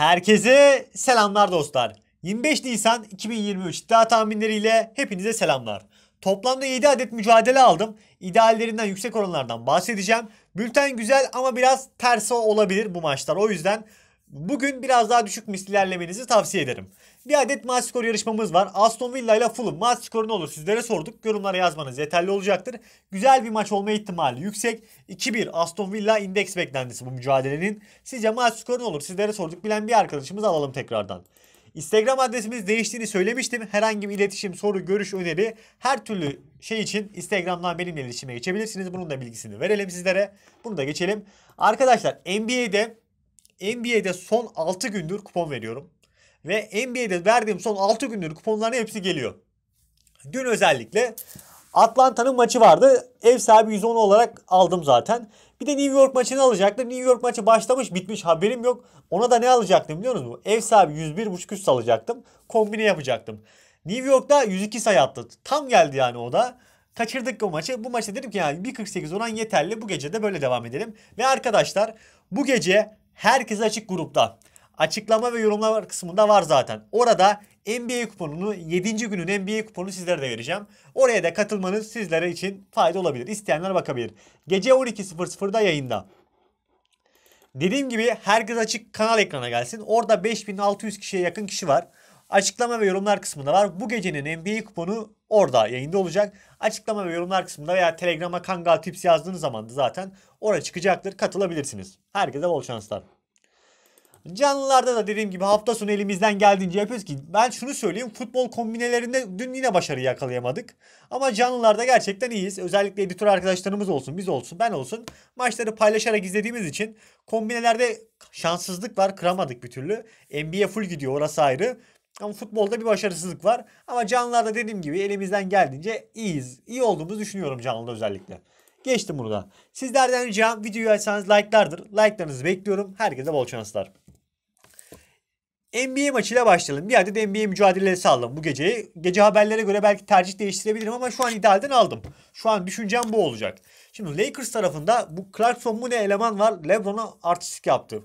Herkese selamlar dostlar. 25 Nisan 2023 iddia tahminleriyle hepinize selamlar. Toplamda 7 adet mücadele aldım. İdeallerinden yüksek oranlardan bahsedeceğim. Bülten güzel ama biraz tersi olabilir bu maçlar. O yüzden Bugün biraz daha düşük mislilerlemenizi tavsiye ederim. Bir adet maç skoru yarışmamız var. Aston Villa ile Fulham maç skoru ne olur sizlere sorduk. Yorumlara yazmanız yeterli olacaktır. Güzel bir maç olma ihtimali yüksek. 2-1 Aston Villa indeks beklentisi bu mücadelenin. Sizce maç skoru ne olur sizlere sorduk. Bilen bir arkadaşımız alalım tekrardan. Instagram adresimiz değiştiğini söylemiştim. Herhangi bir iletişim, soru, görüş, öneri her türlü şey için Instagram'dan benimle iletişime geçebilirsiniz. Bunun da bilgisini verelim sizlere. Bunu da geçelim. Arkadaşlar NBA'de NBA'de son 6 gündür kupon veriyorum. Ve NBA'de verdiğim son 6 gündür kuponların hepsi geliyor. Dün özellikle Atlanta'nın maçı vardı. Ev sahibi 110 olarak aldım zaten. Bir de New York maçını alacaktım. New York maçı başlamış bitmiş haberim yok. Ona da ne alacaktım biliyor musunuz? Ev sahibi 101.5 üst alacaktım. Kombine yapacaktım. New York'ta 102 sayı attı. Tam geldi yani o da. Kaçırdık o maçı. Bu maçta dedim ki yani 1.48 oran yeterli. Bu gece de böyle devam edelim. Ve arkadaşlar bu gece Herkes açık grupta. Açıklama ve yorumlar kısmında var zaten. Orada NBA kuponunu 7. günün NBA kuponunu sizlere de vereceğim. Oraya da katılmanız sizlere için fayda olabilir. İsteyenler bakabilir. Gece 12.00'da yayında. Dediğim gibi herkes açık kanal ekrana gelsin. Orada 5600 kişiye yakın kişi var. Açıklama ve yorumlar kısmında var. Bu gecenin NBA kuponu orada yayında olacak. Açıklama ve yorumlar kısmında veya Telegram'a Kangal Tips yazdığınız zaman da zaten oraya çıkacaktır. Katılabilirsiniz. Herkese bol şanslar. Canlılarda da dediğim gibi hafta sonu elimizden geldiğince yapıyoruz ki ben şunu söyleyeyim futbol kombinelerinde dün yine başarı yakalayamadık. Ama canlılarda gerçekten iyiyiz. Özellikle editör arkadaşlarımız olsun, biz olsun, ben olsun. Maçları paylaşarak izlediğimiz için kombinelerde şanssızlık var. Kıramadık bir türlü. NBA full gidiyor orası ayrı. Ama futbolda bir başarısızlık var. Ama canlılarda dediğim gibi elimizden geldiğince iyiyiz. İyi olduğumuzu düşünüyorum canlıda özellikle. Geçtim burada. Sizlerden ricam videoyu açsanız like'lardır. Like'larınızı bekliyorum. Herkese bol şanslar. NBA maçıyla başlayalım. Bir yerde NBA mücadeleleri aldım bu geceyi. Gece haberlere göre belki tercih değiştirebilirim ama şu an idealden aldım. Şu an düşüncem bu olacak. Şimdi Lakers tarafında bu Clarkson mu ne eleman var. Lebron'a artistik yaptı.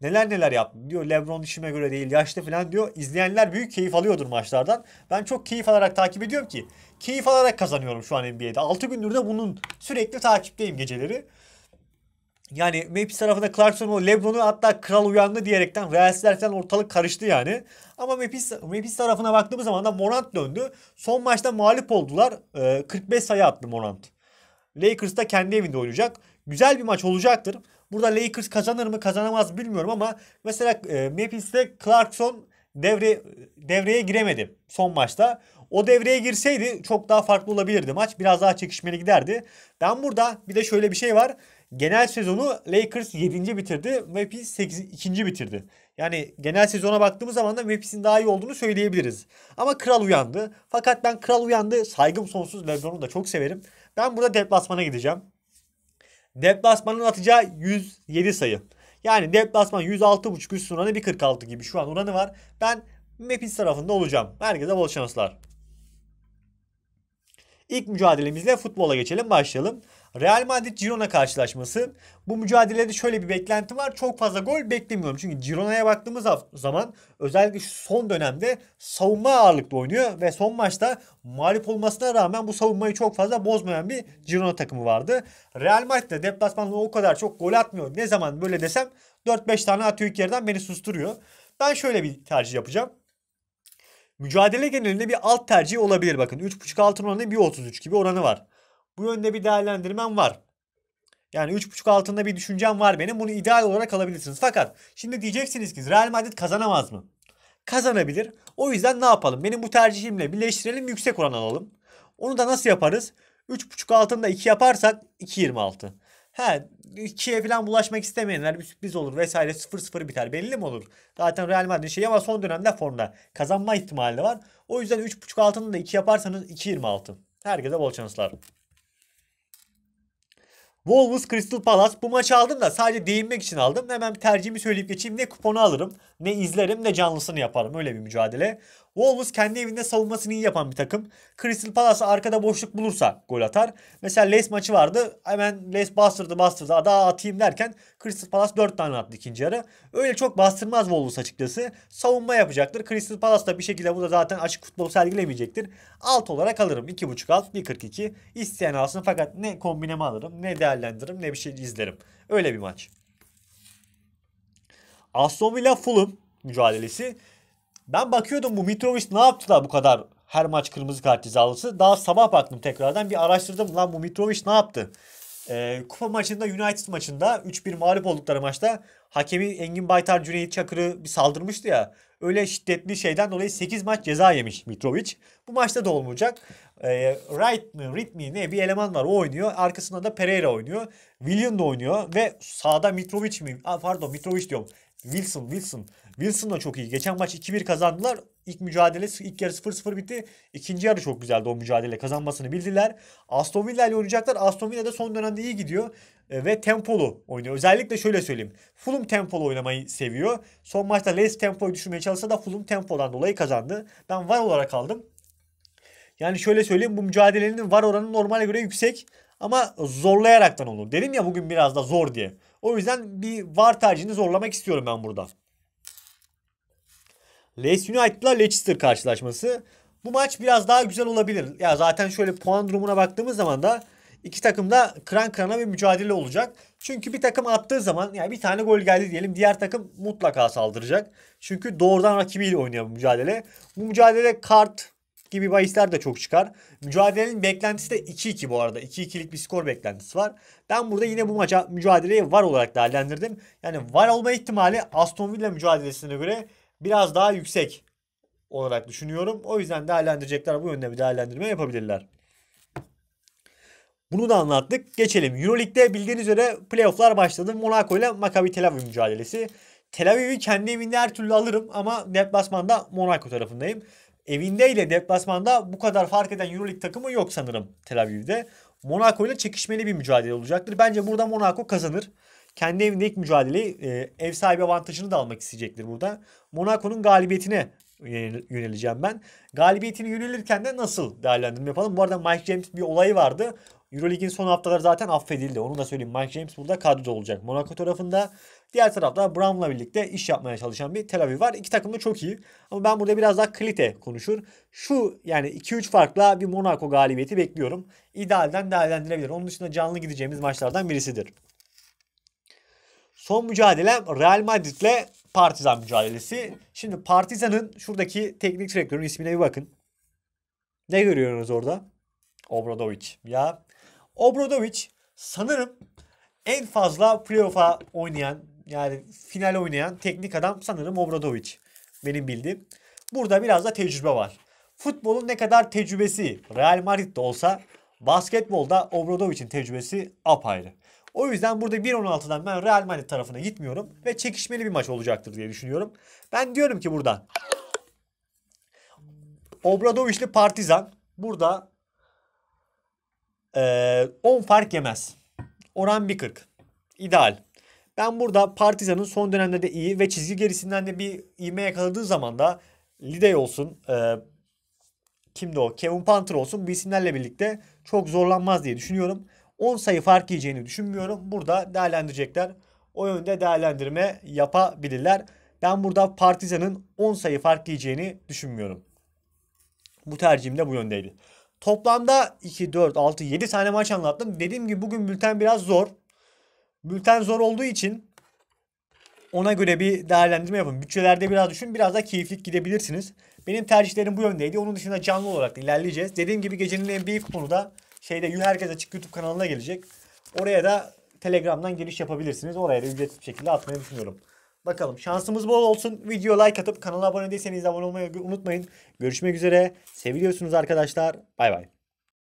Neler neler yaptım diyor. Lebron işime göre değil yaşlı falan diyor. İzleyenler büyük keyif alıyordur maçlardan. Ben çok keyif alarak takip ediyorum ki. Keyif alarak kazanıyorum şu an NBA'de. 6 gündür de bunun sürekli takipteyim geceleri. Yani Memphis tarafında Clarkson'u, Lebron'u hatta kral uyandı diyerekten Reals'ler falan ortalık karıştı yani. Ama Memphis, Memphis tarafına baktığımız zaman da Morant döndü. Son maçta mağlup oldular. Ee, 45 sayı attı Morant. Lakers da kendi evinde oynayacak. Güzel bir maç olacaktır. Burada Lakers kazanır mı kazanamaz bilmiyorum ama mesela e, Memphis'te Clarkson devre devreye giremedi son maçta. O devreye girseydi çok daha farklı olabilirdi maç. Biraz daha çekişmeli giderdi. Ben burada bir de şöyle bir şey var. Genel sezonu Lakers 7. bitirdi. Memphis 8, 2. bitirdi. Yani genel sezona baktığımız zaman da Memphis'in daha iyi olduğunu söyleyebiliriz. Ama Kral uyandı. Fakat ben Kral uyandı. Saygım sonsuz. Lebron'u da çok severim. Ben burada deplasmana gideceğim. Deplasmanın atacağı 107 sayı. Yani deplasman 106.5 üst oranı 1.46 gibi şu an oranı var. Ben Mapis tarafında olacağım. Herkese bol şanslar. İlk mücadelemizle futbola geçelim başlayalım. Real Madrid Girona karşılaşması. Bu mücadelede şöyle bir beklenti var. Çok fazla gol beklemiyorum. Çünkü Girona'ya baktığımız zaman özellikle şu son dönemde savunma ağırlıklı oynuyor ve son maçta mağlup olmasına rağmen bu savunmayı çok fazla bozmayan bir Girona takımı vardı. Real Madrid de deplasmanda o kadar çok gol atmıyor. Ne zaman böyle desem 4-5 tane atıyor ilk yerden beni susturuyor. Ben şöyle bir tercih yapacağım. Mücadele genelinde bir alt tercih olabilir bakın. 3.5 altın oranı 1.33 gibi oranı var. Bu yönde bir değerlendirmem var. Yani 3.5 altında bir düşüncem var benim. Bunu ideal olarak alabilirsiniz. Fakat şimdi diyeceksiniz ki Real Madrid kazanamaz mı? Kazanabilir. O yüzden ne yapalım? Benim bu tercihimle birleştirelim yüksek oran alalım. Onu da nasıl yaparız? 3.5 altında 2 yaparsak 2.26. He ikiye falan bulaşmak istemeyenler bir sürpriz olur vesaire 0-0 biter belli mi olur? Zaten Real Madrid şey ama son dönemde formda kazanma ihtimali de var. O yüzden 3.5 altını da 2 yaparsanız 2.26. Herkese bol şanslar. Wolves Crystal Palace bu maçı aldım da sadece değinmek için aldım. Hemen tercihimi söyleyip geçeyim. Ne kuponu alırım ne izlerim ne canlısını yaparım. Öyle bir mücadele. Wolves kendi evinde savunmasını iyi yapan bir takım. Crystal Palace arkada boşluk bulursa gol atar. Mesela Les maçı vardı. Hemen Les bastırdı bastırdı. Daha atayım derken Crystal Palace 4 tane attı ikinci yarı. Öyle çok bastırmaz Wolves açıkçası. Savunma yapacaktır. Crystal Palace da bir şekilde bu da zaten açık futbol sergilemeyecektir. Alt olarak alırım. 2.5 alt 1.42. İsteyen alsın fakat ne kombineme alırım ne değerlendiririm ne bir şey izlerim. Öyle bir maç. Aston Villa Fulham mücadelesi. Ben bakıyordum bu Mitrovic ne yaptı da bu kadar her maç kırmızı kart cezalısı. Daha sabah baktım tekrardan bir araştırdım lan bu Mitrovic ne yaptı? Ee, kupa maçında United maçında 3-1 mağlup oldukları maçta hakemi Engin Baytar Cüneyt Çakır'ı bir saldırmıştı ya. Öyle şiddetli şeyden dolayı 8 maç ceza yemiş Mitrovic. Bu maçta da olmayacak. Ee, Wright mi, Reed mi ne bir eleman var o oynuyor. Arkasında da Pereira oynuyor. William da oynuyor ve sağda Mitrovic mi? Aa, pardon Mitrovic diyorum. Wilson, Wilson. Wilson da çok iyi. Geçen maç 2-1 kazandılar. İlk mücadele ilk yarı 0-0 bitti. İkinci yarı çok güzeldi o mücadele. Kazanmasını bildiler. Aston Villa ile oynayacaklar. Aston Villa da son dönemde iyi gidiyor. E, ve tempolu oynuyor. Özellikle şöyle söyleyeyim. Fulham tempolu oynamayı seviyor. Son maçta Leeds tempoyu düşürmeye çalışsa da Fulham tempodan dolayı kazandı. Ben var olarak aldım. Yani şöyle söyleyeyim bu mücadelenin var oranı normale göre yüksek ama zorlayaraktan olur. Dedim ya bugün biraz da zor diye. O yüzden bir var tercihini zorlamak istiyorum ben burada. Leeds United'la Leicester karşılaşması. Bu maç biraz daha güzel olabilir. Ya zaten şöyle puan durumuna baktığımız zaman da iki takım da kran kırana bir mücadele olacak. Çünkü bir takım attığı zaman yani bir tane gol geldi diyelim diğer takım mutlaka saldıracak. Çünkü doğrudan rakibiyle oynuyor bu mücadele. Bu mücadele kart gibi bahisler de çok çıkar. Mücadelenin beklentisi de 2-2 bu arada. 2-2'lik bir skor beklentisi var. Ben burada yine bu maça mücadeleyi var olarak değerlendirdim. Yani var olma ihtimali Aston Villa mücadelesine göre biraz daha yüksek olarak düşünüyorum. O yüzden değerlendirecekler bu yönde bir değerlendirme yapabilirler. Bunu da anlattık. Geçelim. Euroleague'de bildiğiniz üzere playofflar başladı. Monaco ile Maccabi Tel Aviv mücadelesi. Tel Aviv'i kendi evinde her türlü alırım ama deplasmanda Monaco tarafındayım. Evinde ile deplasmanda bu kadar fark eden Euroleague takımı yok sanırım Tel Aviv'de. Monaco ile çekişmeli bir mücadele olacaktır. Bence burada Monaco kazanır kendi evinde ilk mücadeleyi e, ev sahibi avantajını da almak isteyecektir burada. Monaco'nun galibiyetine e, yöneleceğim ben. Galibiyetini yönelirken de nasıl değerlendirme yapalım? Bu arada Mike James bir olayı vardı. Euroleague'in son haftaları zaten affedildi. Onu da söyleyeyim. Mike James burada kadroda olacak. Monaco tarafında. Diğer tarafta Brown'la birlikte iş yapmaya çalışan bir Tel Aviv var. İki takım da çok iyi. Ama ben burada biraz daha kalite konuşur. Şu yani 2-3 farkla bir Monaco galibiyeti bekliyorum. İdealden değerlendirebilir. Onun dışında canlı gideceğimiz maçlardan birisidir. Son mücadelem Real Madrid'le Partizan mücadelesi. Şimdi Partizan'ın şuradaki teknik direktörün ismine bir bakın. Ne görüyorsunuz orada? Obradovic. Ya Obradovic sanırım en fazla playoff'a oynayan yani final oynayan teknik adam sanırım Obradovic. Benim bildiğim. Burada biraz da tecrübe var. Futbolun ne kadar tecrübesi Real Madrid'de olsa basketbolda Obradovic'in tecrübesi apayrı. O yüzden burada 1.16'dan ben Real Madrid tarafına gitmiyorum ve çekişmeli bir maç olacaktır diye düşünüyorum. Ben diyorum ki burada Obradoviçli Partizan burada 10 e, fark yemez. Oran 1.40. İdeal. Ben burada Partizan'ın son dönemde de iyi ve çizgi gerisinden de bir ivme yakaladığı zaman da Lidey olsun, e, kimdi o? Kevin Panther olsun bu isimlerle birlikte çok zorlanmaz diye düşünüyorum. 10 sayı fark yiyeceğini düşünmüyorum. Burada değerlendirecekler. O yönde değerlendirme yapabilirler. Ben burada Partizan'ın 10 sayı fark yiyeceğini düşünmüyorum. Bu tercihim de bu yöndeydi. Toplamda 2, 4, 6, 7 tane maç anlattım. Dediğim gibi bugün bülten biraz zor. Bülten zor olduğu için ona göre bir değerlendirme yapın. Bütçelerde biraz düşün. Biraz da keyifli gidebilirsiniz. Benim tercihlerim bu yöndeydi. Onun dışında canlı olarak ilerleyeceğiz. Dediğim gibi gecenin NBA kuponu da şeyde herkes açık YouTube kanalına gelecek. Oraya da Telegram'dan giriş yapabilirsiniz. Oraya da ücretli bir şekilde atmayı düşünüyorum. Bakalım şansımız bol olsun. Video like atıp kanala abone değilseniz abone olmayı unutmayın. Görüşmek üzere. Seviyorsunuz arkadaşlar. Bay bay.